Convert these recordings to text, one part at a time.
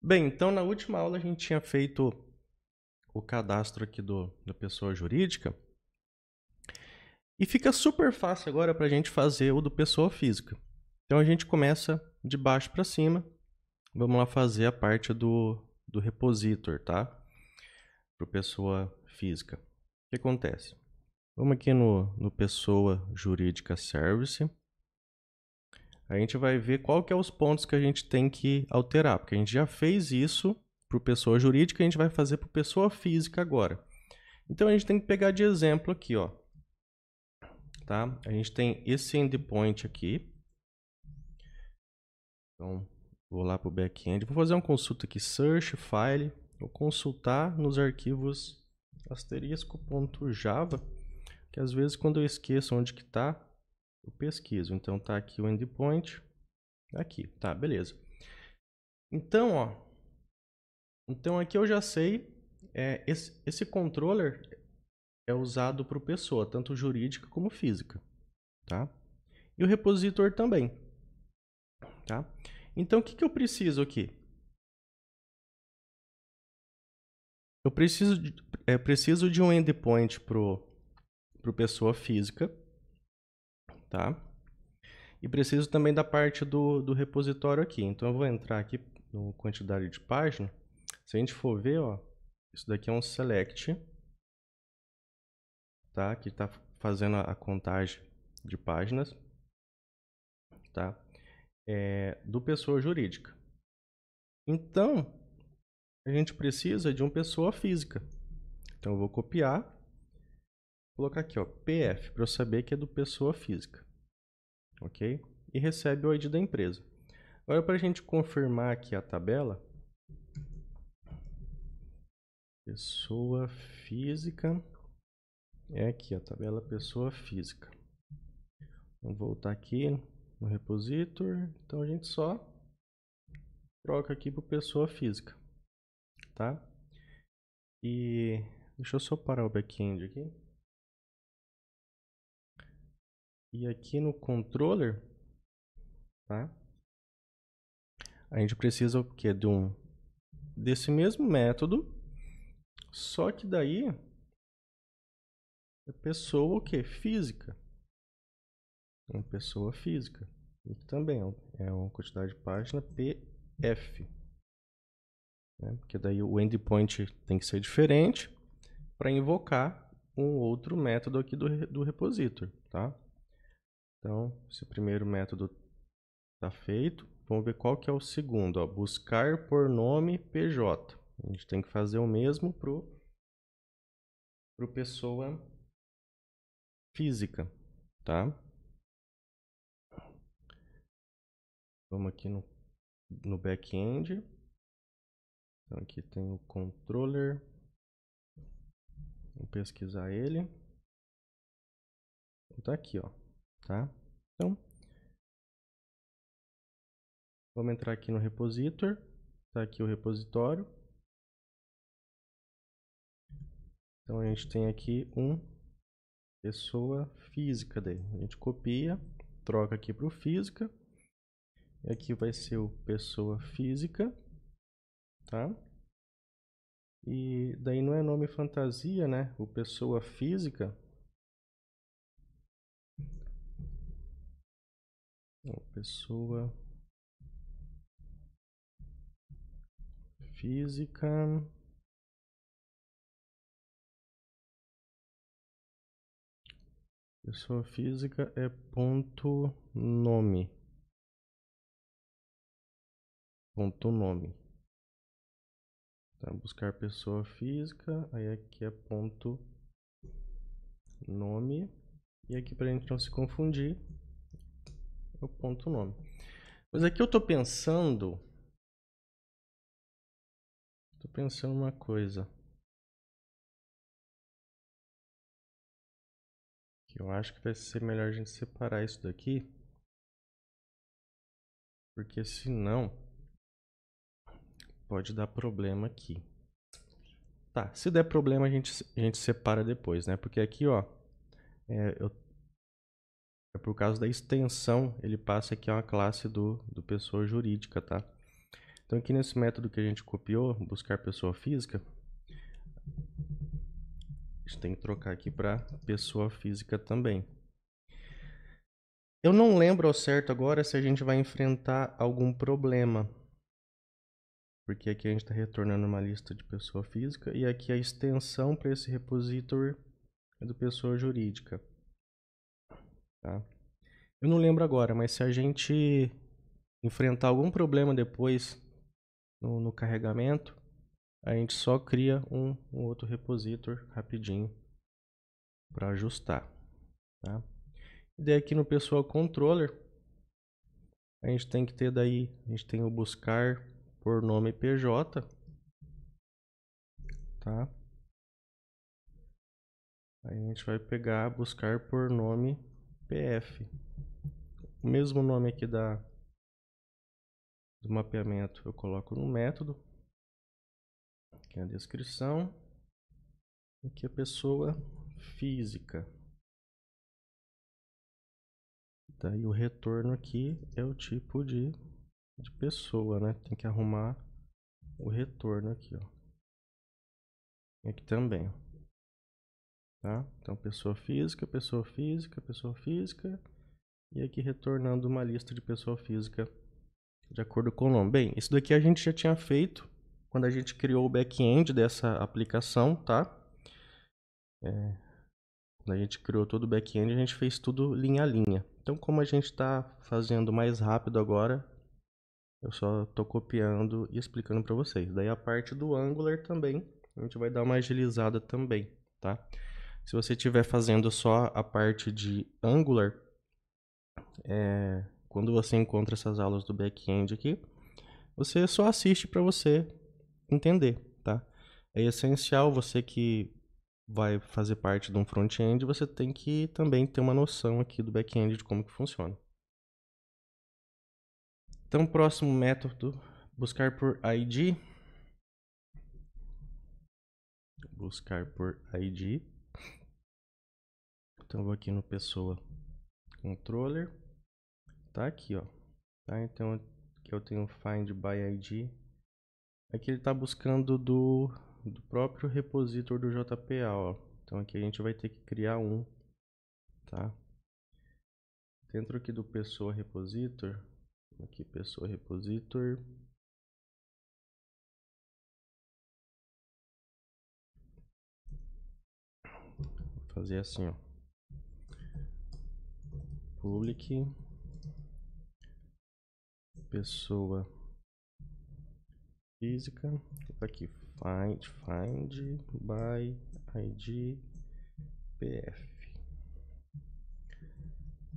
Bem, então na última aula a gente tinha feito o cadastro aqui do, da pessoa jurídica. E fica super fácil agora para a gente fazer o do pessoa física. Então a gente começa de baixo para cima. Vamos lá fazer a parte do, do repositor, tá? Para pessoa física. O que acontece? Vamos aqui no, no Pessoa Jurídica Service a gente vai ver qual que é os pontos que a gente tem que alterar, porque a gente já fez isso para pessoa jurídica, a gente vai fazer para pessoa física agora. Então a gente tem que pegar de exemplo aqui, ó. Tá? A gente tem esse endpoint aqui. Então, vou lá para o backend, vou fazer uma consulta aqui search file, vou consultar nos arquivos asterisco.java, que às vezes quando eu esqueço onde que está eu pesquiso, então tá aqui o endpoint. Aqui, tá, beleza. Então, ó. Então aqui eu já sei, é, esse, esse controller é usado para pessoa, tanto jurídica como física, tá? E o repositor também, tá? Então o que, que eu preciso aqui? Eu preciso de, é, preciso de um endpoint para pessoa física, tá? E preciso também da parte do, do repositório aqui. Então eu vou entrar aqui no quantidade de página. Se a gente for ver, ó, isso daqui é um select, tá? Que está fazendo a contagem de páginas, tá? É, do pessoa jurídica. Então, a gente precisa de uma pessoa física. Então eu vou copiar colocar aqui, ó, PF, para eu saber que é do pessoa física. Ok? E recebe o ID da empresa. Agora, para a gente confirmar aqui a tabela, pessoa física, é aqui a tabela pessoa física. Vamos voltar aqui no repositor, então a gente só troca aqui para pessoa física, tá? E deixa eu só parar o back-end aqui. E aqui no controller, tá? A gente precisa o quê? De um, desse mesmo método, só que daí é pessoa o que? Física. É uma pessoa física. E também é, é uma quantidade de página PF. Né? Porque daí o endpoint tem que ser diferente para invocar um outro método aqui do, do repositor, tá? Então, esse primeiro método está feito. Vamos ver qual que é o segundo. Ó. Buscar por nome PJ. A gente tem que fazer o mesmo para o pessoa física. Tá? Vamos aqui no, no back-end. Então, aqui tem o controller. Vou pesquisar ele. Então, tá aqui, ó tá? Então, vamos entrar aqui no repositor, tá aqui o repositório. Então a gente tem aqui um pessoa física daí. A gente copia, troca aqui para o física. E aqui vai ser o pessoa física, tá? E daí não é nome fantasia, né? O pessoa física pessoa física. Pessoa física é ponto nome. Ponto nome. Tá, buscar pessoa física, aí aqui é ponto nome. E aqui para a gente não se confundir, eu é conto o nome. Mas aqui eu estou pensando. Estou pensando uma coisa. Que eu acho que vai ser melhor a gente separar isso daqui. Porque senão pode dar problema aqui. Tá, se der problema a gente, a gente separa depois, né? Porque aqui, ó, é, eu é por causa da extensão, ele passa aqui a é uma classe do, do pessoa jurídica, tá? Então aqui nesse método que a gente copiou, buscar pessoa física, a gente tem que trocar aqui para pessoa física também. Eu não lembro ao certo agora se a gente vai enfrentar algum problema. Porque aqui a gente está retornando uma lista de pessoa física e aqui a extensão para esse repository é do pessoa jurídica. Tá? Eu não lembro agora, mas se a gente enfrentar algum problema depois no, no carregamento, a gente só cria um, um outro repositor rapidinho para ajustar. Tá? E daí aqui no pessoal controller, a gente tem que ter daí, a gente tem o buscar por nome PJ, tá? Aí a gente vai pegar buscar por nome PF. O mesmo nome aqui da, do mapeamento eu coloco no método. Aqui é a descrição. Aqui a pessoa física. Daí o retorno aqui é o tipo de, de pessoa, né? Tem que arrumar o retorno aqui, ó. Aqui também, Tá? Então, pessoa física, pessoa física, pessoa física. E aqui retornando uma lista de pessoa física de acordo com o nome. Bem, isso daqui a gente já tinha feito quando a gente criou o back-end dessa aplicação, tá? É, quando a gente criou todo o back-end, a gente fez tudo linha a linha. Então, como a gente está fazendo mais rápido agora, eu só estou copiando e explicando para vocês. Daí a parte do Angular também, a gente vai dar uma agilizada também, tá? Se você estiver fazendo só a parte de Angular, é, quando você encontra essas aulas do back-end aqui, você só assiste para você entender, tá? É essencial você que vai fazer parte de um front-end, você tem que também ter uma noção aqui do back-end de como que funciona. Então, próximo método, buscar por ID. Buscar por ID. Então eu vou aqui no pessoa controller, tá aqui, ó. Tá? Então aqui eu tenho find by id. Aqui ele está buscando do, do próprio repositor do JPA, ó. Então aqui a gente vai ter que criar um, tá? Dentro aqui do pessoa repositor, aqui pessoa repositor, fazer assim, ó public pessoa física tá aqui find find by id pf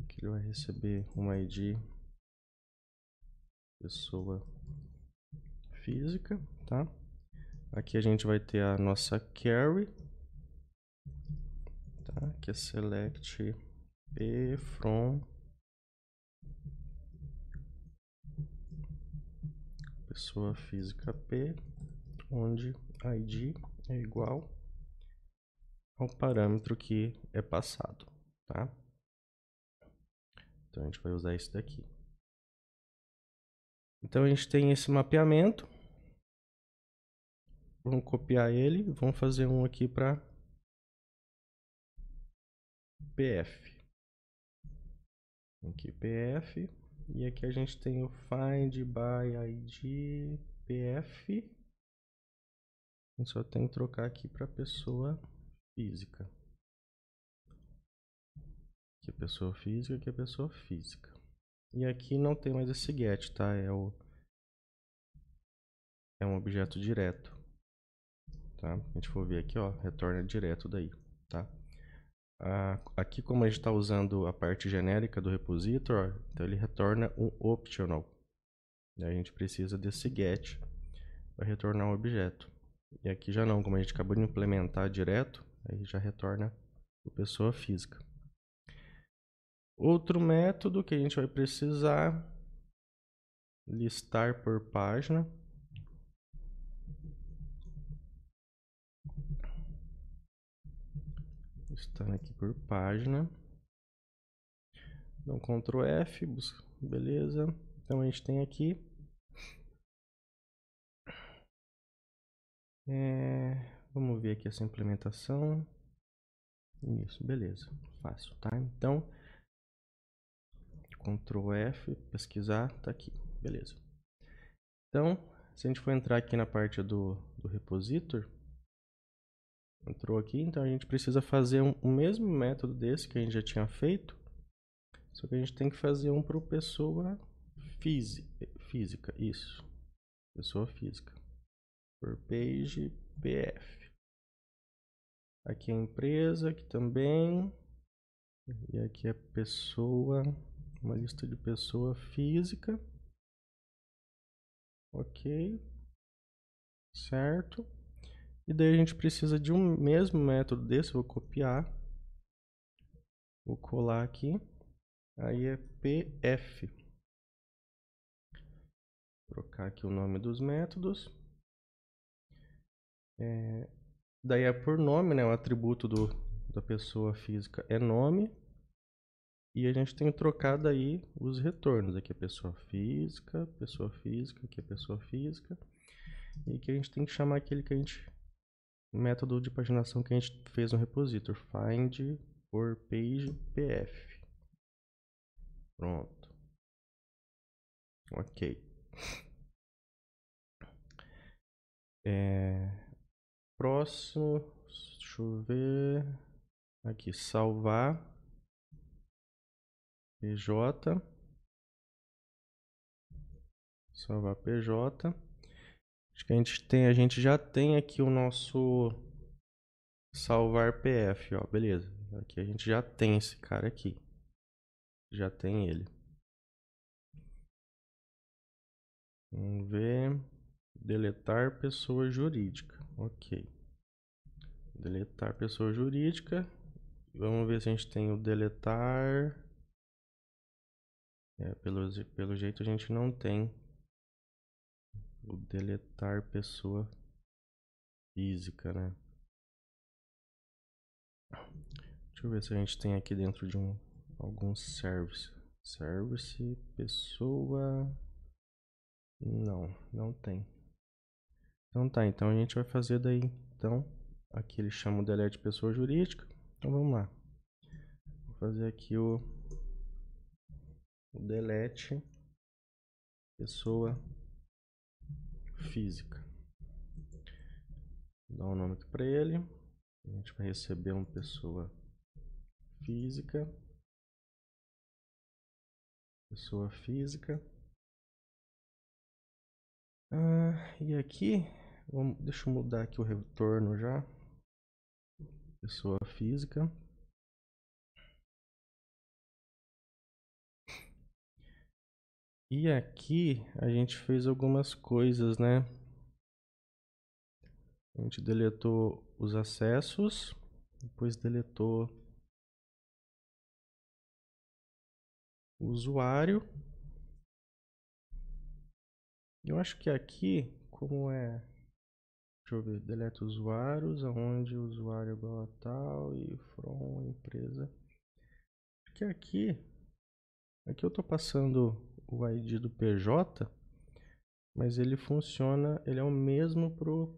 aqui ele vai receber uma id pessoa física tá aqui a gente vai ter a nossa carry tá que é select from pessoa física p, onde id é igual ao parâmetro que é passado, tá? Então a gente vai usar isso daqui. Então a gente tem esse mapeamento. Vamos copiar ele, vamos fazer um aqui para PF. Aqui pf, e aqui a gente tem o find by id pf. gente só tem que trocar aqui para pessoa física. Que é pessoa física, que é pessoa física. E aqui não tem mais esse get, tá? É o é um objeto direto, tá? A gente for ver aqui, ó, retorna direto daí, tá? Ah, aqui, como a gente está usando a parte genérica do repositório então ele retorna um optional. a gente precisa desse get para retornar um objeto. E aqui já não, como a gente acabou de implementar direto, aí já retorna o pessoa física. Outro método que a gente vai precisar listar por página. listando aqui por página. então Ctrl+F Ctrl F, busca, beleza. Então a gente tem aqui. É, vamos ver aqui essa implementação. Isso, beleza. Fácil, tá? Então, Ctrl F, pesquisar, tá aqui. Beleza. Então, se a gente for entrar aqui na parte do, do repositório Entrou aqui, então a gente precisa fazer um, o mesmo método desse que a gente já tinha feito, só que a gente tem que fazer um para pessoa física, física, isso, pessoa física, por page pf. Aqui é empresa, aqui também, e aqui é pessoa, uma lista de pessoa física. Ok, certo. E daí a gente precisa de um mesmo método desse, vou copiar, vou colar aqui, aí é pf. Trocar aqui o nome dos métodos. É, daí é por nome, né, o atributo do, da pessoa física é nome. E a gente tem que trocar daí os retornos. Aqui é pessoa física, pessoa física, aqui é pessoa física. E aqui a gente tem que chamar aquele que a gente método de paginação que a gente fez no repositor, find for page pf. Pronto. Ok. É... Próximo, deixa eu ver. Aqui, salvar. PJ. Salvar PJ que a gente tem, a gente já tem aqui o nosso salvar PF, ó, beleza. Aqui a gente já tem esse cara aqui. Já tem ele. Vamos ver. Deletar pessoa jurídica. Ok. Deletar pessoa jurídica. Vamos ver se a gente tem o deletar. É, pelo, pelo jeito a gente não tem o deletar pessoa física, né? Deixa eu ver se a gente tem aqui dentro de um algum service. Service pessoa não, não tem. Então tá, então a gente vai fazer daí, então aqui ele chama o delete pessoa jurídica. Então vamos lá. Vou fazer aqui o, o delete pessoa física. Vou dar um nome aqui para ele. A gente vai receber uma pessoa física. Pessoa física. Ah, e aqui, vamos, deixa eu mudar aqui o retorno já. Pessoa física. E aqui a gente fez algumas coisas, né? A gente deletou os acessos, depois deletou o usuário. Eu acho que aqui, como é Deixa eu ver, deleta usuários, aonde o usuário é igual a tal e from empresa. Porque aqui, aqui eu estou passando o ID do PJ, mas ele funciona, ele é o mesmo pro,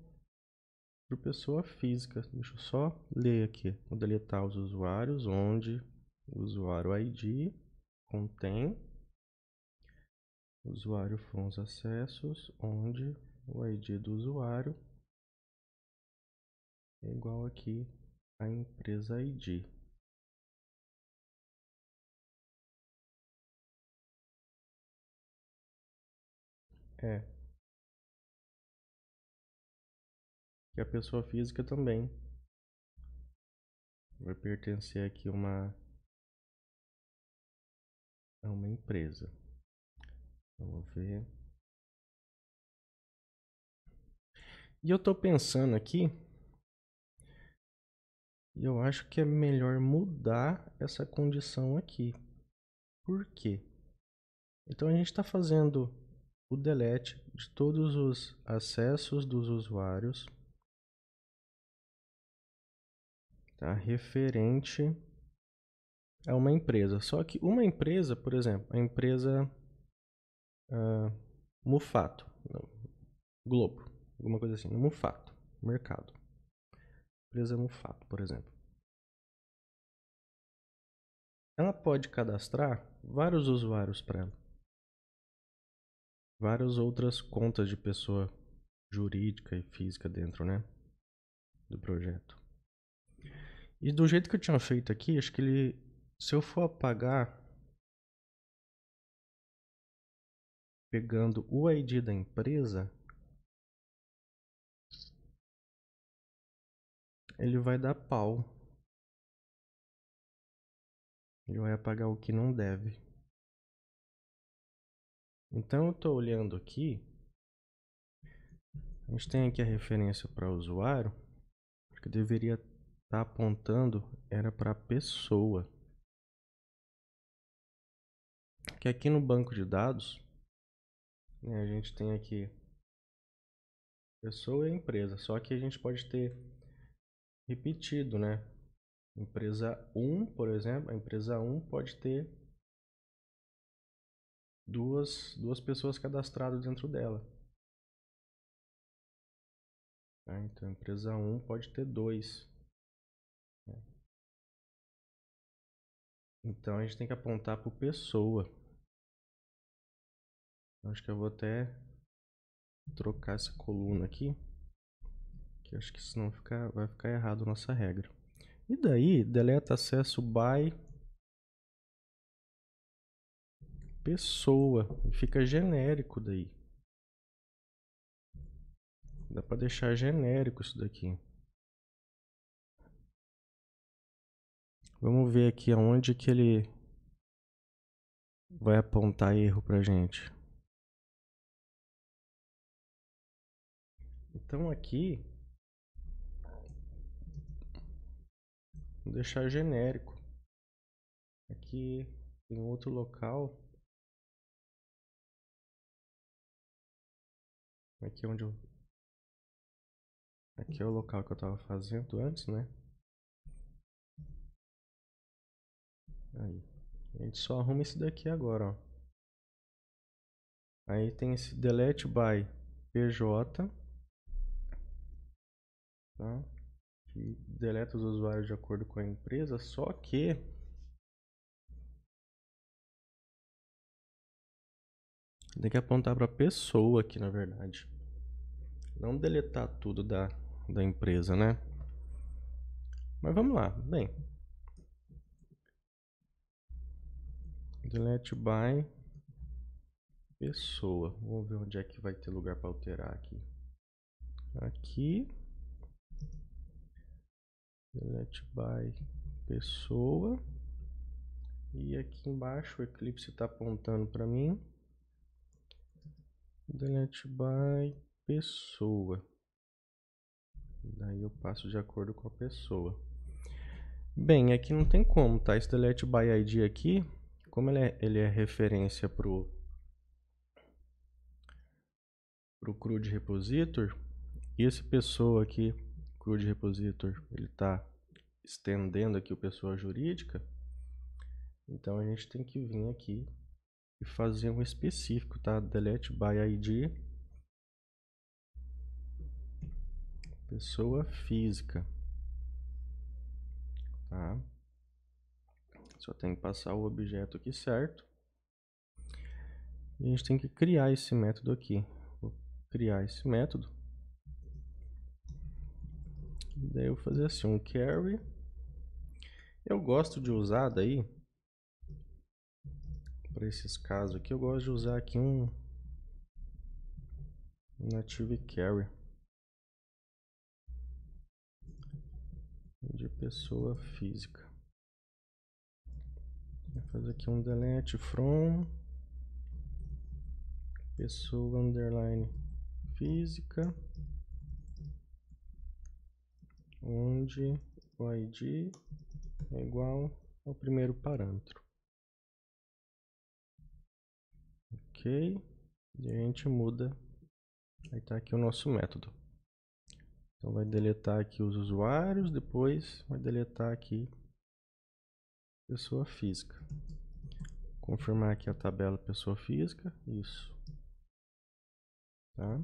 pro pessoa física. Deixa eu só ler aqui. Vou deletar tá os usuários, onde o usuário ID contém usuário foram acessos, onde o ID do usuário é igual aqui a empresa ID. É. Que a pessoa física também vai pertencer aqui uma a uma empresa. Então, vamos ver. E eu estou pensando aqui, e eu acho que é melhor mudar essa condição aqui. Por quê? Então a gente está fazendo o delete de todos os acessos dos usuários tá? referente a uma empresa. Só que uma empresa, por exemplo, a empresa uh, Mufato, não, Globo, alguma coisa assim, Mufato, mercado. Empresa Mufato, por exemplo. Ela pode cadastrar vários usuários para ela várias outras contas de pessoa jurídica e física dentro, né? Do projeto. E do jeito que eu tinha feito aqui, acho que ele. Se eu for apagar. Pegando o ID da empresa. Ele vai dar pau. Ele vai apagar o que não deve. Então eu estou olhando aqui, a gente tem aqui a referência para usuário, que deveria estar tá apontando era para pessoa. Que aqui no banco de dados, né, a gente tem aqui pessoa e empresa, só que a gente pode ter repetido, né? Empresa 1, por exemplo, a empresa 1 pode ter duas, duas pessoas cadastradas dentro dela. Tá? Então, empresa 1 um pode ter dois. Né? Então, a gente tem que apontar para pessoa. Então, acho que eu vou até trocar essa coluna aqui. Que acho que senão fica, vai ficar errado a nossa regra. E daí, deleta acesso by pessoa. Fica genérico daí. Dá para deixar genérico isso daqui. Vamos ver aqui aonde que ele vai apontar erro pra gente. Então aqui vou deixar genérico. Aqui em outro local Aqui é onde eu... Aqui é o local que eu estava fazendo antes, né? Aí. A gente só arruma esse daqui agora, ó. Aí tem esse delete by PJ. Tá? Que deleta os usuários de acordo com a empresa, só que Tem que apontar para a pessoa aqui, na verdade. Não deletar tudo da, da empresa, né? Mas vamos lá. Bem. Delete by pessoa. Vamos ver onde é que vai ter lugar para alterar aqui. Aqui. Delete by pessoa. E aqui embaixo o Eclipse está apontando para mim delete by pessoa. Daí eu passo de acordo com a pessoa. Bem, aqui não tem como, tá? Esse delete by ID aqui, como ele é, ele é referência pro pro CRUD repositor, esse pessoa aqui, CRUD repositor, ele está estendendo aqui o pessoa jurídica. Então a gente tem que vir aqui e fazer um específico, tá? Delete by ID pessoa física, tá? Só tem que passar o objeto aqui certo. E a gente tem que criar esse método aqui. Vou criar esse método. Daí eu vou fazer assim, um carry. Eu gosto de usar daí para esses casos aqui, eu gosto de usar aqui um Native Carry de pessoa física. Vou fazer aqui um delete from pessoa underline física onde o id é igual ao primeiro parâmetro. Ok. E a gente muda. Aí tá aqui o nosso método. Então vai deletar aqui os usuários, depois vai deletar aqui pessoa física. Confirmar aqui a tabela pessoa física, isso. Tá?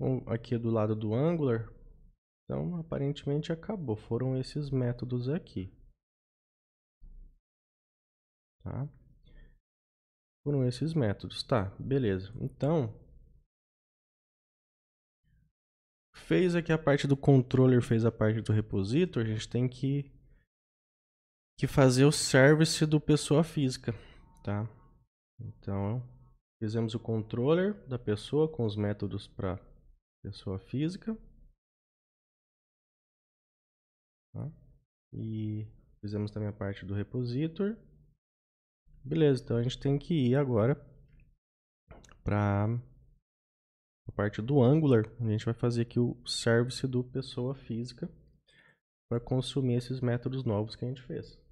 Bom, aqui do lado do Angular, então aparentemente acabou, foram esses métodos aqui. Tá? foram esses métodos. Tá, beleza. Então, fez aqui a parte do controller, fez a parte do repositor, a gente tem que, que fazer o service do pessoa física, tá? Então, fizemos o controller da pessoa com os métodos para pessoa física. Tá? E fizemos também a parte do repositor. Beleza, então a gente tem que ir agora para a parte do Angular. A gente vai fazer aqui o service do pessoa física para consumir esses métodos novos que a gente fez.